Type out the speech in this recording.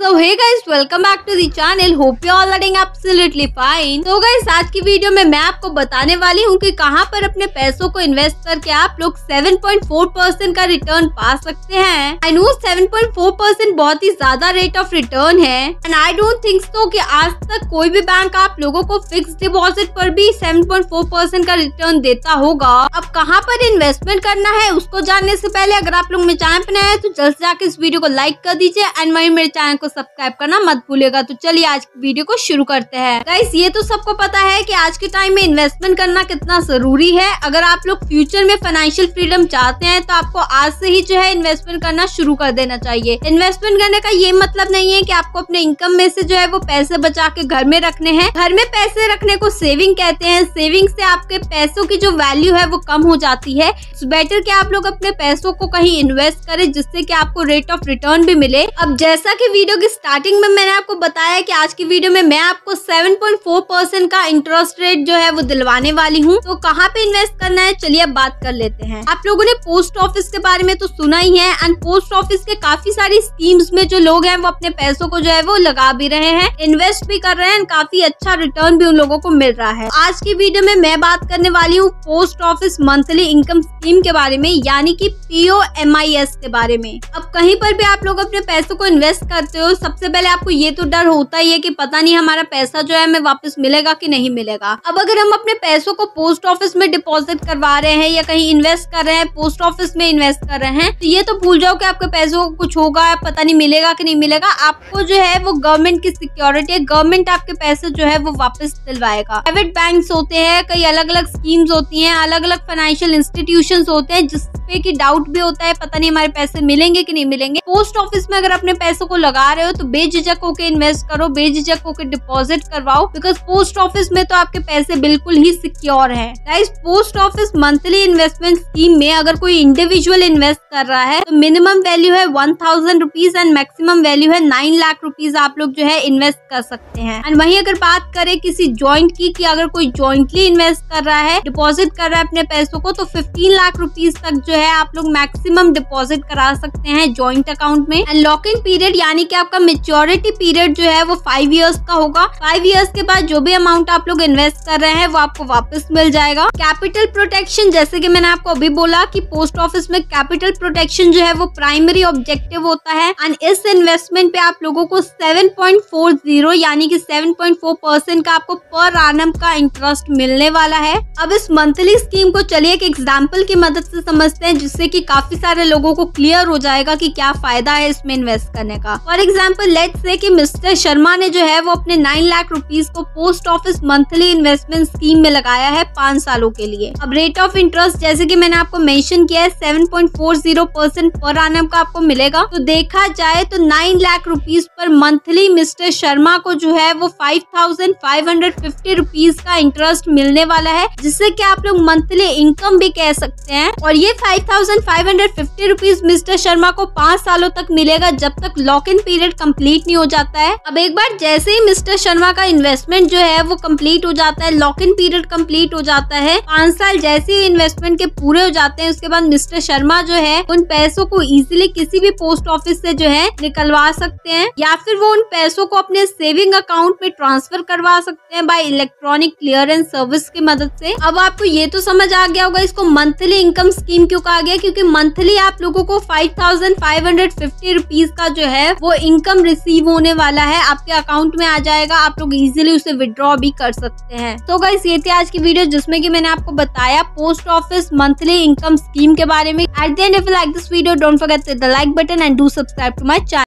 So, hey guys, welcome back to the channel. Hope you all are absolutely fine. So guys, आज की video में मैं आपको बताने वाली हूँ कि कहाँ पर अपने पैसों को इन्वेस्ट करके आप लोग 7.4 का रिटर्न पा सकते हैं आई नो 7.4 बहुत ही ज्यादा रेट ऑफ रिटर्न है and I don't think so कि आज तक कोई भी बैंक आप लोगों को फिक्स डिपॉजिट पर भी 7.4 का रिटर्न देता होगा अब कहाँ पर इन्वेस्टमेंट करना है उसको जानने से पहले अगर आप लोग मेरे चैनल पर नए हैं तो जल्द से जाकर इस वीडियो को लाइक कर दीजिए एंड वही मेरे चैनल को सब्सक्राइब करना मत भूलेगा तो चलिए आज वीडियो को शुरू करते हैं गाइस ये तो सबको पता है कि आज के टाइम में इन्वेस्टमेंट करना कितना जरूरी है अगर आप लोग फ्यूचर में फाइनेंशियल फ्रीडम चाहते हैं तो आपको आज से ही जो है इन्वेस्टमेंट करना शुरू कर देना चाहिए इन्वेस्टमेंट करने का ये मतलब नहीं है की आपको अपने इनकम में से जो है वो पैसे बचा के घर में रखने हैं घर में पैसे रखने को सेविंग कहते हैं सेविंग से आपके पैसों की जो वैल्यू है वो कम हो जाती है बेटर की आप लोग अपने पैसों को कहीं इन्वेस्ट करें जिससे कि आपको रेट ऑफ रिटर्न भी मिले अब जैसा कि वीडियो क्योंकि स्टार्टिंग में मैंने आपको बताया कि आज की वीडियो में मैं आपको 7.4 परसेंट का इंटरेस्ट रेट जो है वो दिलवाने वाली हूँ तो कहाँ पे इन्वेस्ट करना है चलिए अब बात कर लेते हैं आप लोगों ने पोस्ट ऑफिस के बारे में तो सुना ही है एंड पोस्ट ऑफिस के काफी सारी स्कीम्स में जो लोग हैं वो अपने पैसों को जो है वो लगा भी रहे हैं इन्वेस्ट भी कर रहे हैं काफी अच्छा रिटर्न भी उन लोगों को मिल रहा है आज की वीडियो में मैं बात करने वाली हूँ post office monthly income scheme के बारे में यानी की पीओ के बारे में अब कहीं पर भी आप लोग अपने पैसों को इन्वेस्ट करते हो तो सबसे पहले आपको ये तो डर होता ही है कि पता नहीं हमारा पैसा जो है हमें वापस मिलेगा कि नहीं मिलेगा अब अगर हम अपने पैसों को पोस्ट ऑफिस में डिपॉजिट करवा रहे हैं या कहीं इन्वेस्ट कर रहे हैं पोस्ट ऑफिस में इन्वेस्ट कर रहे हैं तो ये तो भूल जाओ कि आपके पैसों को कुछ होगा पता नहीं मिलेगा कि नहीं मिलेगा आपको जो है वो गवर्नमेंट की सिक्योरिटी है गवर्नमेंट आपके पैसे जो है वो वापस दिलवाएगा प्राइवेट बैंक होते हैं कई अलग अलग स्कीम्स होती है अलग अलग फाइनेंशियल इंस्टीट्यूशन होते हैं जिसपे की डाउट भी होता है पता नहीं हमारे पैसे मिलेंगे की नहीं मिलेंगे पोस्ट ऑफिस में अगर अपने पैसों को लगा रहे हो तो बेझिझक होकर इन्वेस्ट करो बेझिझक होकर डिपॉजिट करवाओ बिकॉज पोस्ट ऑफिस में तो आपके पैसे बिल्कुल ही सिक्योर है guys post office monthly investment scheme में अगर कोई इंडिविजुअल इन्वेस्ट कर रहा है तो मिनिमम वैल्यू है one thousand rupees and maximum value है नाइन लाख रुपीज आप लोग जो है इन्वेस्ट कर सकते हैं एंड वही अगर बात करें किसी ज्वाइंट की कि अगर कोई ज्वाइंटली इन्वेस्ट कर रहा है डिपॉजिट कर रहा है अपने पैसों को तो फिफ्टीन लाख रुपीज तक जो है आप लोग मैक्सिमम डिपॉजिट करा सकते हैं ज्वाइंट अकाउंट में एंड लॉकिंग पीरियड यानी कि आपका मेच्योरिटी पीरियड जो है वो फाइव ईयर्स का होगा फाइव ईयर्स के बाद जो भी अमाउंट आप लोग इन्वेस्ट कर रहे हैं वो आपको वापस मिल जाएगा कैपिटल प्रोटेक्शन जैसे कि मैंने आपको अभी बोला कि पोस्ट ऑफिस में कैपिटल प्रोटेक्शन जो है वो प्राइमरी ऑब्जेक्टिव होता है एंड इस इन्वेस्टमेंट पे आप लोगों को 7.40 यानी कि 7.4 परसेंट का आपको पर आनम का इंटरेस्ट मिलने वाला है अब इस मंथली स्कीम को चलिए एक एग्जाम्पल की मदद से समझते हैं जिससे कि काफी सारे लोगों को क्लियर हो जाएगा कि क्या फायदा है इसमें इन्वेस्ट करने का फॉर एग्जाम्पल लेट से कि मिस्टर शर्मा ने जो है वो अपने नाइन लाख रुपीज को post office monthly investment scheme में लगाया है पांच सालों के लिए अब रेट ऑफ इंटरेस्ट जैसे कि मैंने आपको मेंशन किया है seven point four zero percent per annum का आपको मिलेगा तो देखा जाए तो नाइन लाख रुपीज पर मंथली मिस्टर शर्मा को जो है वो five thousand five hundred fifty का इंटरेस्ट मिलने वाला है जिससे की आप लोग मंथली इनकम भी कह सकते हैं और ये five thousand five hundred fifty mister Sharma को पांच सालों तक मिलेगा जब तक lock in period period complete नहीं हो जाता है अब एक बार जैसे ही मिस्टर शर्मा का इन्वेस्टमेंट जो है वो कंप्लीट हो जाता है लॉक इन पीरियड कंप्लीट हो जाता है पांच साल जैसे ही इन्वेस्टमेंट के पूरे हो जाते हैं उसके बाद मिस्टर शर्मा जो है उन पैसों को इजिली किसी भी पोस्ट ऑफिस से जो है निकलवा सकते हैं या फिर वो उन पैसों को अपने सेविंग अकाउंट में ट्रांसफर करवा सकते हैं बाय इलेक्ट्रॉनिक क्लियरेंस सर्विस की मदद से अब आपको ये तो समझ आ गया होगा इसको मंथली इनकम स्कीम क्यों कहा गया क्योंकि मंथली आप लोगों को five thousand five hundred fifty rupees का जो है वो इनकम रिसीव होने वाला है आपके अकाउंट में आ जाएगा आप लोग इजिली उसे विद्रॉ भी कर सकते हैं तो गाइस ये थी आज की वीडियो जिसमें कि मैंने आपको बताया post office monthly income scheme के बारे में at the end if like this video don't forget the like button and do subscribe to my channel